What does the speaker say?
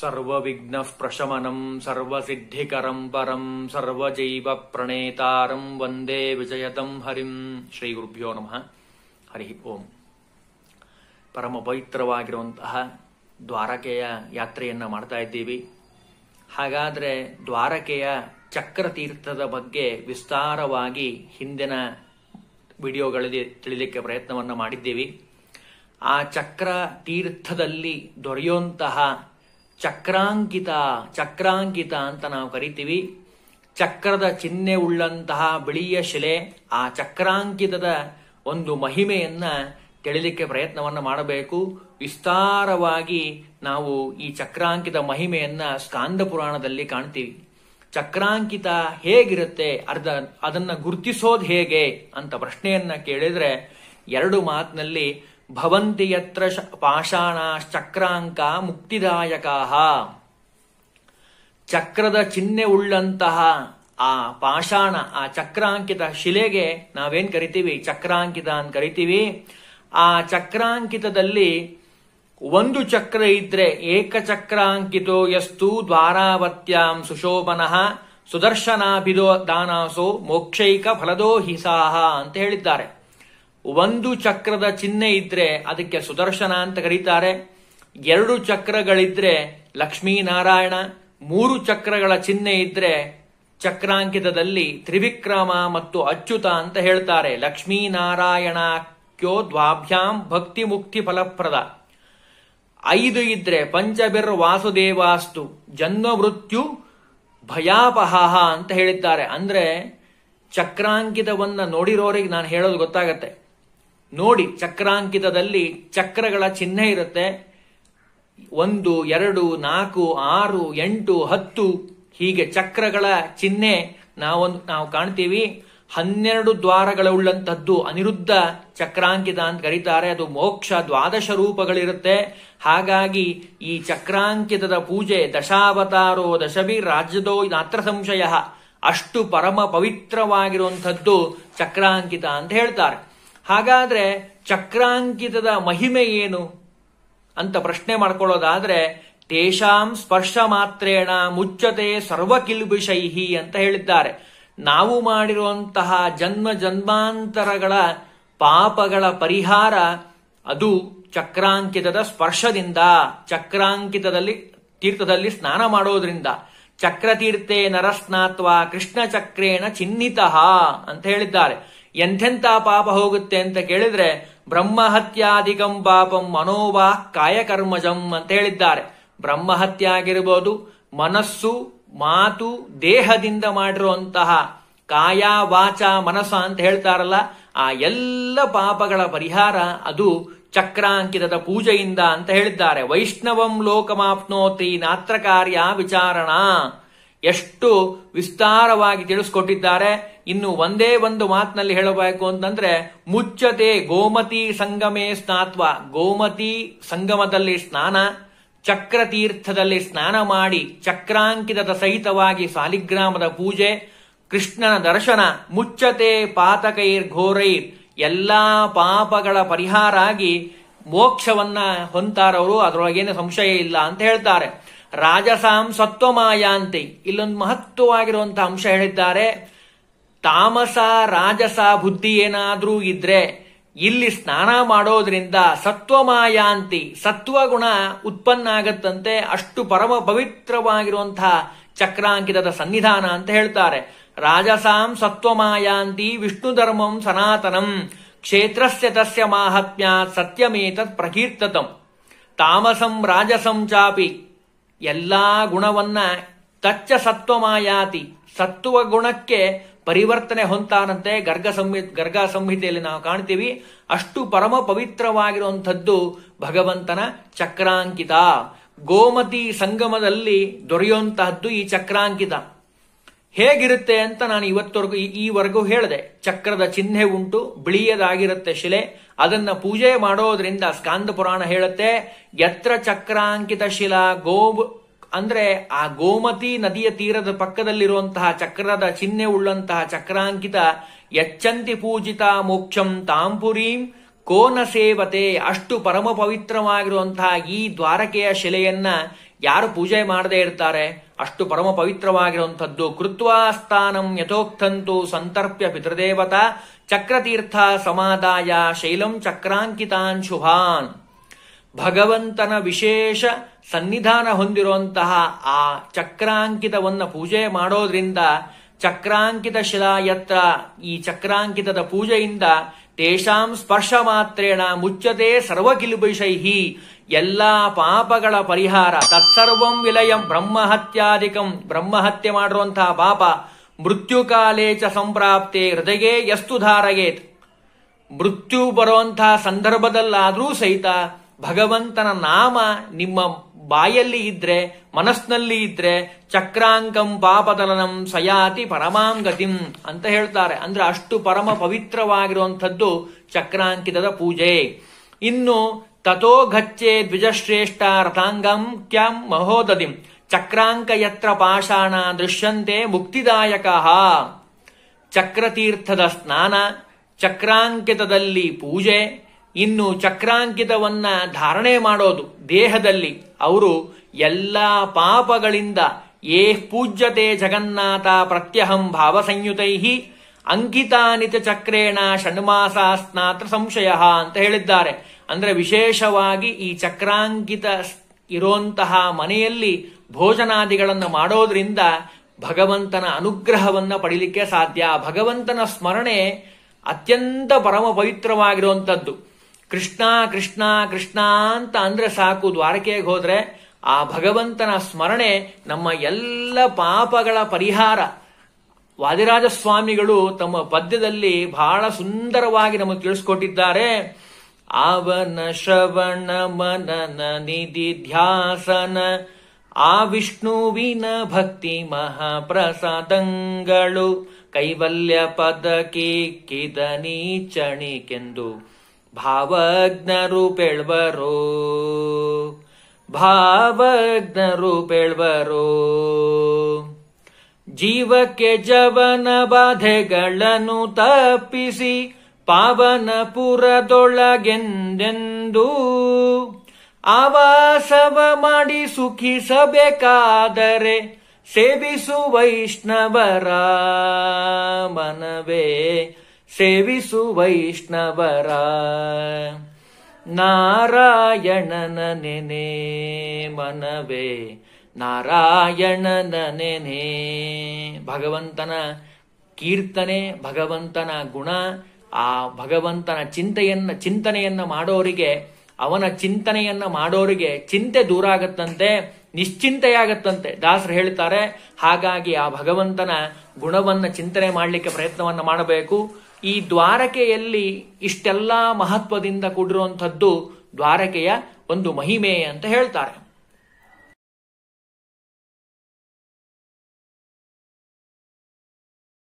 ಸರ್ವವಿಘ್ನ ಪ್ರಶಮನಂ ಸರ್ವಸಿದ್ಧಿಕರಂ ಪರಂ ಸರ್ವಜೈವ ಪ್ರಣೇತಾರಂ ವಂದೇ ವಿಜಯತಂ ಹರಿಂ ಶ್ರೀ ಗುರುಭ್ಯೋ ನಮಃ ಹರಿ ಓಂ ಪರಮ ಪವಿತ್ರವಾಗಿರುವಂತಹ ದ್ವಾರಕೆಯ ಯಾತ್ರೆಯನ್ನು ಮಾಡ್ತಾ ಇದ್ದೀವಿ ಹಾಗಾದರೆ ದ್ವಾರಕೆಯ ಚಕ್ರತೀರ್ಥದ ಬಗ್ಗೆ ವಿಸ್ತಾರವಾಗಿ ಹಿಂದಿನ ವಿಡಿಯೋಗಳಲ್ಲಿ ತಿಳಿಲಿಕ್ಕೆ ಪ್ರಯತ್ನವನ್ನು ಮಾಡಿದ್ದೀವಿ ಆ ಚಕ್ರ ತೀರ್ಥದಲ್ಲಿ ದೊರೆಯುವಂತಹ ಚಕ್ರಾಂಕಿತ ಚಕ್ರಾಂಕಿತ ಅಂತ ನಾವು ಕರಿತೀವಿ ಚಕ್ರದ ಚಿಹ್ನೆ ಉಳ್ಳಂತಹ ಬಿಳಿಯ ಶಿಲೆ ಆ ಚಕ್ರಾಂಕಿತದ ಒಂದು ಮಹಿಮೆಯನ್ನ ತಿಳಿಲಿಕ್ಕೆ ಪ್ರಯತ್ನವನ್ನು ಮಾಡಬೇಕು ವಿಸ್ತಾರವಾಗಿ ನಾವು ಈ ಚಕ್ರಾಂಕಿತ ಮಹಿಮೆಯನ್ನ ಸ್ಕಾಂದ ಪುರಾಣದಲ್ಲಿ ಕಾಣ್ತೀವಿ ಚಕ್ರಾಂಕಿತ ಹೇಗಿರುತ್ತೆ ಅರ್ಧ ಅದನ್ನ ಗುರುತಿಸೋದು ಹೇಗೆ ಅಂತ ಪ್ರಶ್ನೆಯನ್ನ ಕೇಳಿದ್ರೆ ಎರಡು ಮಾತಿನಲ್ಲಿ ಭವಂತಿ ಯತ್ರ ಚಕ್ರಾಂಕ ಮುಕ್ತಿದಾಯಕಾಹ ಚಕ್ರದ ಚಿಹ್ನೆ ಉಳ್ಳಂತಹ ಆ ಪಾಷಾಣ ಆ ಚಕ್ರಾಂಕಿತ ಶಿಲೆಗೆ ನಾವೇನ್ ಕರಿತೀವಿ ಚಕ್ರಾಂಕಿತ ಅಂತ ಕರಿತೀವಿ ಆ ಚಕ್ರಾಂಕಿತದಲ್ಲಿ ಒಂದು ಚಕ್ರ ಇದ್ರೆ ಏಕಚಕ್ರಾಂಕಿತೋ ಯಸ್ತು ದ್ವಾರಾವತ್ಯಾಂ ಸುಶೋಭನಃ ಸುದರ್ಶನಾಭಿದೋ ದಾನಾಸೋ ಮೋಕ್ಷೈಕ ಫಲದೋ ಹಿಸಾಹ ಅಂತ ಹೇಳಿದ್ದಾರೆ ಒಂದು ಚಕ್ರದ ಚಿಹ್ನೆ ಇದ್ರೆ ಅದಕ್ಕೆ ಸುದರ್ಶನ ಅಂತ ಕರೀತಾರೆ ಎರಡು ಚಕ್ರಗಳಿದ್ರೆ ಲಕ್ಷ್ಮೀನಾರಾಯಣ ಮೂರು ಚಕ್ರಗಳ ಚಿಹ್ನೆ ಇದ್ರೆ ಚಕ್ರಾಂಕಿತದಲ್ಲಿ ತ್ರಿವಿಕ್ರಮ ಮತ್ತು ಅಚ್ಯುತ ಅಂತ ಹೇಳ್ತಾರೆ ಕ್ಯೋ ದ್ವಾಭ್ಯಾಂ ಭಕ್ತಿ ಮುಕ್ತಿ ಫಲಪ್ರದ ಐದು ಇದ್ರೆ ಪಂಚಬಿರ್ ವಾಸುದೇವಾಸ್ತು ಜನ್ಮ ಮೃತ್ಯು ಭಯಾಪಹಾಹ ಅಂತ ಹೇಳಿದ್ದಾರೆ ಅಂದ್ರೆ ಚಕ್ರಾಂಕಿತವನ್ನ ನೋಡಿರೋರಿಗೆ ನಾನು ಹೇಳೋದು ಗೊತ್ತಾಗತ್ತೆ ನೋಡಿ ಚಕ್ರಾಂಕಿತದಲ್ಲಿ ಚಕ್ರಗಳ ಚಿಹ್ನೆ ಇರುತ್ತೆ ಒಂದು ಎರಡು ನಾಲ್ಕು ಆರು ಎಂಟು ಹತ್ತು ಹೀಗೆ ಚಕ್ರಗಳ ಚಿಹ್ನೆ ನಾವೊಂದು ನಾವು ಕಾಣ್ತೀವಿ ಹನ್ನೆರಡು ದ್ವಾರಗಳ ಉಳ್ಳಂತದ್ದು ಅನಿರುದ್ಧ ಚಕ್ರಾಂಕಿತ ಅಂತ ಕರೀತಾರೆ ಅದು ಮೋಕ್ಷ ದ್ವಾದಶ ರೂಪಗಳಿರುತ್ತೆ ಹಾಗಾಗಿ ಈ ಚಕ್ರಾಂಕಿತದ ಪೂಜೆ ದಶಾವತಾರೋ ದಶಭಿ ರಾಜ್ಯದೋ ನಾತ್ರ ಸಂಶಯ ಅಷ್ಟು ಪರಮ ಪವಿತ್ರವಾಗಿರುವಂಥದ್ದು ಚಕ್ರಾಂಕಿತ ಅಂತ ಹೇಳ್ತಾರೆ ಹಾಗಾದ್ರೆ ಚಕ್ರಾಂಕಿತದ ಮಹಿಮೆ ಏನು ಅಂತ ಪ್ರಶ್ನೆ ಮಾಡ್ಕೊಳ್ಳೋದಾದ್ರೆ ತೇಷಾಂ ಸ್ಪರ್ಶ ಮಾತ್ರೇಣ ಮುಚ್ಚತೆ ಸರ್ವ ಅಂತ ಹೇಳಿದ್ದಾರೆ ನಾವು ಮಾಡಿರುವಂತಹ ಜನ್ಮ ಜನ್ಮಾಂತರಗಳ ಪಾಪಗಳ ಪರಿಹಾರ ಅದು ಚಕ್ರಾಂಕಿತದ ಸ್ಪರ್ಶದಿಂದ ಚಕ್ರಾಂಕಿತದಲ್ಲಿ ತೀರ್ಥದಲ್ಲಿ ಸ್ನಾನ ಮಾಡೋದ್ರಿಂದ ಚಕ್ರತೀರ್ಥೇ ನರಸ್ನಾತ್ವ ಕೃಷ್ಣ ಚಕ್ರೇಣ ಚಿನ್ನಿತಃ ಅಂತ ಹೇಳಿದ್ದಾರೆ ಎಂಥೆಂಥ ಪಾಪ ಹೋಗುತ್ತೆ ಅಂತ ಕೇಳಿದ್ರೆ ಬ್ರಹ್ಮಹತ್ಯಾಧಿಕಂ ಪಾಪಂ ಮನೋವಾ ಕಾಯಕರ್ಮಜಂ ಅಂತ ಹೇಳಿದ್ದಾರೆ ಬ್ರಹ್ಮಹತ್ಯ ಆಗಿರ್ಬೋದು ಮನಸ್ಸು ಮಾತು ದೇಹದಿಂದ ಮಾಡಿರುವಂತಹ ಕಾಯ ವಾಚ ಮನಸ ಅಂತ ಹೇಳ್ತಾರಲ್ಲ ಆ ಎಲ್ಲ ಪಾಪಗಳ ಪರಿಹಾರ ಅದು ಚಕ್ರಾಂಕಿತದ ಪೂಜೆಯಿಂದ ಅಂತ ಹೇಳಿದ್ದಾರೆ ವೈಷ್ಣವಂ ಲೋಕಮಾಪ್ನೋತಿ ನಾತ್ರ ಕಾರ್ಯ ವಿಚಾರಣಾ ಎಷ್ಟು ವಿಸ್ತಾರವಾಗಿ ತಿಳಿಸ್ಕೊಟ್ಟಿದ್ದಾರೆ ಇನ್ನು ಒಂದೇ ಒಂದು ಮಾತಿನಲ್ಲಿ ಹೇಳಬೇಕು ಅಂತಂದ್ರೆ ಮುಚ್ಚತೆ ಗೋಮತಿ ಸಂಗಮೇ ಸ್ನಾತ್ವ ಗೋಮತಿ ಸಂಗಮದಲ್ಲಿ ಸ್ನಾನ ಚಕ್ರತೀರ್ಥದಲ್ಲಿ ಸ್ನಾನ ಮಾಡಿ ಚಕ್ರಾಂಕಿತದ ಸಹಿತವಾಗಿ ಸಾಲಿಗ್ರಾಮದ ಪೂಜೆ ಕೃಷ್ಣನ ದರ್ಶನ ಮುಚ್ಚತೆ ಪಾತಕೈರ್ ಘೋರೈರ್ ಎಲ್ಲಾ ಪಾಪಗಳ ಪರಿಹಾರ ಆಗಿ ಮೋಕ್ಷವನ್ನ ಹೊಂತಾರವರು ಅದರೊಳಗೇನು ಸಂಶಯ ಇಲ್ಲ ಅಂತ ಹೇಳ್ತಾರೆ ರಾಜಸಾಂ ಸತ್ವಮಾಯಾಂತಿ ಇಲ್ಲೊಂದು ಮಹತ್ವವಾಗಿರುವಂತಹ ಅಂಶ ಹೇಳಿದ್ದಾರೆ ತಾಮಸ ರಾಜಸ ಬುದ್ಧಿ ಏನಾದರೂ ಇದ್ರೆ ಇಲ್ಲಿ ಸ್ನಾನ ಮಾಡೋದ್ರಿಂದ ಸತ್ವಮಾಯಾಂತಿ ಸತ್ವಗುಣ ಉತ್ಪನ್ನ ಆಗತ್ತಂತೆ ಅಷ್ಟು ಪರಮ ಪವಿತ್ರವಾಗಿರುವಂತಹ ಚಕ್ರಾಂಕಿತದ ಸನ್ನಿಧಾನ ಅಂತ ಹೇಳ್ತಾರೆ ರಾಜಸಾಂ ಸತ್ವಮಾಯಾಂತಿ ವಿಷ್ಣು ಧರ್ಮಂ ಸನಾತನಂ ಕ್ಷೇತ್ರಸ್ಯ ತಸ್ಯ ಮಾಹಾತ್ಮ್ಯ ಸತ್ಯಮೇತತ್ ಪ್ರಕೀರ್ತತಂ ತಾಮಸಂ ರಾಜಸಂ ಚಾಪಿ ಎಲ್ಲಾ ಗುಣವನ್ನ ತಚ್ಚ ಸತ್ವಮಾಯಾತಿ ಸತ್ವ ಗುಣಕ್ಕೆ ಪರಿವರ್ತನೆ ಹೊಂತಾನಂತೆ ಗರ್ಗ ಸಂಹಿತ್ ಗರ್ಗ ಸಂಹಿತೆಯಲ್ಲಿ ನಾವು ಕಾಣ್ತೀವಿ ಅಷ್ಟು ಪರಮ ಪವಿತ್ರವಾಗಿರುವಂಥದ್ದು ಭಗವಂತನ ಚಕ್ರಾಂಕಿತ ಗೋಮತಿ ಸಂಗಮದಲ್ಲಿ ದೊರೆಯುವಂತಹದ್ದು ಈ ಚಕ್ರಾಂಕಿತ ಹೇಗಿರುತ್ತೆ ಅಂತ ನಾನು ಈ ಈವರೆಗೂ ಹೇಳಿದೆ ಚಕ್ರದ ಚಿಹ್ನೆ ಉಂಟು ಬಿಳಿಯದಾಗಿರುತ್ತೆ ಶಿಲೆ ಅದನ್ನ ಪೂಜೆ ಮಾಡೋದ್ರಿಂದ ಸ್ಕಾಂದ ಪುರಾಣ ಹೇಳುತ್ತೆ ಯತ್ರ ಚಕ್ರಾಂಕಿತ ಶಿಲಾ ಗೋ ಅಂದ್ರೆ ಆ ಗೋಮತಿ ನದಿಯ ತೀರದ ಪಕ್ಕದಲ್ಲಿರುವಂತಹ ಚಕ್ರದ ಚಿಹ್ನೆ ಉಳ್ಳಂತಹ ಚಕ್ರಾಂಕಿತ ಯಚ್ಚಂತಿ ಪೂಜಿತ ಮೋಕ್ಷಂ ತಾಂಪುರೀಂ ಕೋನ ಸೇವತೆ ಅಷ್ಟು ಪರಮ ಪವಿತ್ರವಾಗಿರುವಂತಹ ಈ ದ್ವಾರಕೆಯ ಶಿಲೆಯನ್ನ ಯಾರು ಪೂಜೆ ಮಾಡದೇ ಇರ್ತಾರೆ ಅಷ್ಟು ಪರಮ ಪವಿತ್ರವಾಗಿರುವಂಥದ್ದು ಕೃತ್ವಾಸ್ಥಾನಂ ಯಥೋಕ್ತಂತು ಸಂತರ್ಪ್ಯ ಪಿತೃದೇವತ ಚಕ್ರತೀರ್ಥ ಸಮಾದಾಯ ಶೈಲಂ ಚಕ್ರಾಂಕಿತಾನ್ ಶುಭಾನ್ ಭಗವಂತನ ವಿಶೇಷ ಸನ್ನಿಧಾನ ಹೊಂದಿರುವಂತಹ ಆ ಚಕ್ರಾಂಕಿತವನ್ನ ಪೂಜೆ ಮಾಡೋದ್ರಿಂದ ಚಕ್ರಾಂಕಿತ ಶಿಲಾಯತ್ರ ಈ ಚಕ್ರಾಂಕಿತದ ಪೂಜೆಯಿಂದ ತೇಷಾಂ ಸ್ಪರ್ಶ ಮಾತ್ರೇಣ ಮುಚ್ಚತೆ ಸರ್ವಕಿಲ್ಬಿಷೈಹಿ ಎಲ್ಲಾ ಪಾಪಗಳ ಪರಿಹಾರ ತತ್ಸರ್ವಂ ವಿಲಯಂ ಬ್ರಹ್ಮಹತ್ಯಾಧಿಕಂ ಬ್ರಹ್ಮಹತ್ಯೆ ಮಾಡಿರುವಂತಹ ಪಾಪ ಮೃತ್ಯುಕಾಲೇ ಚ ಸಂಪ್ರಾಪ್ತೆ ಹೃದಯೇ ಯಸ್ತು ಧಾರಗೇತ್ ಮೃತ್ಯು ಬರುವಂತಹ ಸಂದರ್ಭದಲ್ಲಾದರೂ ಸಹಿತ ಭಗವಂತನ ನಾಮ ನಿಮ್ಮ ಬಾಯಲ್ಲಿ ಇದ್ರೆ ಮನಸ್ನಲ್ಲಿ ಇದ್ರೆ ಚಕ್ರಾಂಕಂ ಪಾಪತಲನಂ ಸಯಾತಿ ಪರಮಾಂಗತಿಂ ಅಂತ ಹೇಳ್ತಾರೆ ಅಂದ್ರೆ ಅಷ್ಟು ಪರಮ ಪವಿತ್ರವಾಗಿರುವಂಥದ್ದು ಚಕ್ರಾಂಕಿತದ ಪೂಜೆ ಇನ್ನು ತಥೋ ಘಚ್ಚೆ ದ್ವಿಜಶ್ರೇಷ್ಠ ರಥಾಂಗಂ ಕ್ಯಾಂ ಮಹೋದದಿಂ ಚಕ್ರಾಂಕ ಯತ್ರ ಪಾಷಾಣ ದೃಶ್ಯಂತೆ ಮುಕ್ತಿದಾಯಕ ಚಕ್ರತೀರ್ಥದ ಸ್ನಾನ ಚಕ್ರಾಂಕಿತದಲ್ಲಿ ಪೂಜೆ ಇನ್ನು ಚಕ್ರಾಂಕಿತವನ್ನ ಧಾರಣೆ ಮಾಡೋದು ದೇಹದಲ್ಲಿ ಅವರು ಎಲ್ಲ ಪಾಪಗಳಿಂದ ಏ ಪೂಜ್ಯತೆ ಜಗನ್ನಾಥ ಪ್ರತ್ಯಹಂ ಭಾವಸಂಯುತೈ ಅಂಕಿತಾನಿತ ಚಕ್ರೇಣ ಷಣ್ಮಾಸ ಸ್ನಾತ್ರ ಸಂಶಯ ಅಂತ ಹೇಳಿದ್ದಾರೆ ಅಂದ್ರೆ ವಿಶೇಷವಾಗಿ ಈ ಚಕ್ರಾಂಕಿತ ಇರೋಂತಹ ಮನೆಯಲ್ಲಿ ಭೋಜನಾದಿಗಳನ್ನು ಮಾಡೋದ್ರಿಂದ ಭಗವಂತನ ಅನುಗ್ರಹವನ್ನ ಪಡಿಲಿಕ್ಕೆ ಸಾಧ್ಯ ಭಗವಂತನ ಸ್ಮರಣೆ ಅತ್ಯಂತ ಪರಮ ಪವಿತ್ರವಾಗಿರುವಂಥದ್ದು ಕೃಷ್ಣ ಕೃಷ್ಣ ಕೃಷ್ಣ ಅಂತ ಅಂದ್ರೆ ಸಾಕು ದ್ವಾರಕೆಗೆ ಹೋದ್ರೆ ಆ ಭಗವಂತನ ಸ್ಮರಣೆ ನಮ್ಮ ಎಲ್ಲ ಪಾಪಗಳ ಪರಿಹಾರ ವಾದಿರಾಜ ಸ್ವಾಮಿಗಳು ತಮ್ಮ ಪದ್ಯದಲ್ಲಿ ಬಹಳ ಸುಂದರವಾಗಿ ನಮಗೆ ತಿಳಿಸ್ಕೊಟ್ಟಿದ್ದಾರೆ ಆವನ ಶ್ರವಣ ಮನನ ನಿಧಿ ಧ್ಯಾಸನ ಆ ವಿಷ್ಣುವಿನ ಭಕ್ತಿ ಮಹಾಪ್ರಸಾದಂಗಳು ಕೈವಲ್ಯ ಪದ ಕೇಕ್ಕಿದ ನೀಚಣಿಕೆಂದು ಭಾವಜ್ಞರು ರೂಪೇಳ್ಬರು ಭಾವಜ್ಞರು ರೂಪೇಳ್ಬರು ಜೀವಕ್ಕೆ ಜವನ ಬಾಧೆಗಳನ್ನು ತಪ್ಪಿಸಿ ಪಾವನಪುರದೊಳಗೆಂದೆಂದು ಆವಾಸವ ಮಾಡಿ ಸುಖಿಸಬೇಕಾದರೆ ಸೇವಿಸು ವೈಷ್ಣವರ ಮನವೇ ಸೇವಿಸು ವೈಷ್ಣವರ ನಾರಾಯಣನ ನೆನೆ ಮನವೇ ನಾರಾಯಣನ ನೆನೆ ಭಗವಂತನ ಕೀರ್ತನೆ ಭಗವಂತನ ಗುಣ ಆ ಭಗವಂತನ ಚಿಂತೆಯನ್ನ ಚಿಂತನೆಯನ್ನ ಮಾಡೋರಿಗೆ ಅವನ ಚಿಂತನೆಯನ್ನ ಮಾಡೋರಿಗೆ ಚಿಂತೆ ದೂರ ಆಗತ್ತಂತೆ ನಿಶ್ಚಿಂತೆಯಾಗತ್ತಂತೆ ದಾಸರು ಹೇಳ್ತಾರೆ ಹಾಗಾಗಿ ಆ ಭಗವಂತನ ಗುಣವನ್ನ ಚಿಂತನೆ ಮಾಡಲಿಕ್ಕೆ ಪ್ರಯತ್ನವನ್ನ ಮಾಡಬೇಕು ಈ ದ್ವಾರಕೆಯಲ್ಲಿ ಇಷ್ಟೆಲ್ಲ ಮಹತ್ವದಿಂದ ಕೂಡಿರುವಂಥದ್ದು ದ್ವಾರಕೆಯ ಒಂದು ಮಹಿಮೆ ಅಂತ ಹೇಳ್ತಾರೆ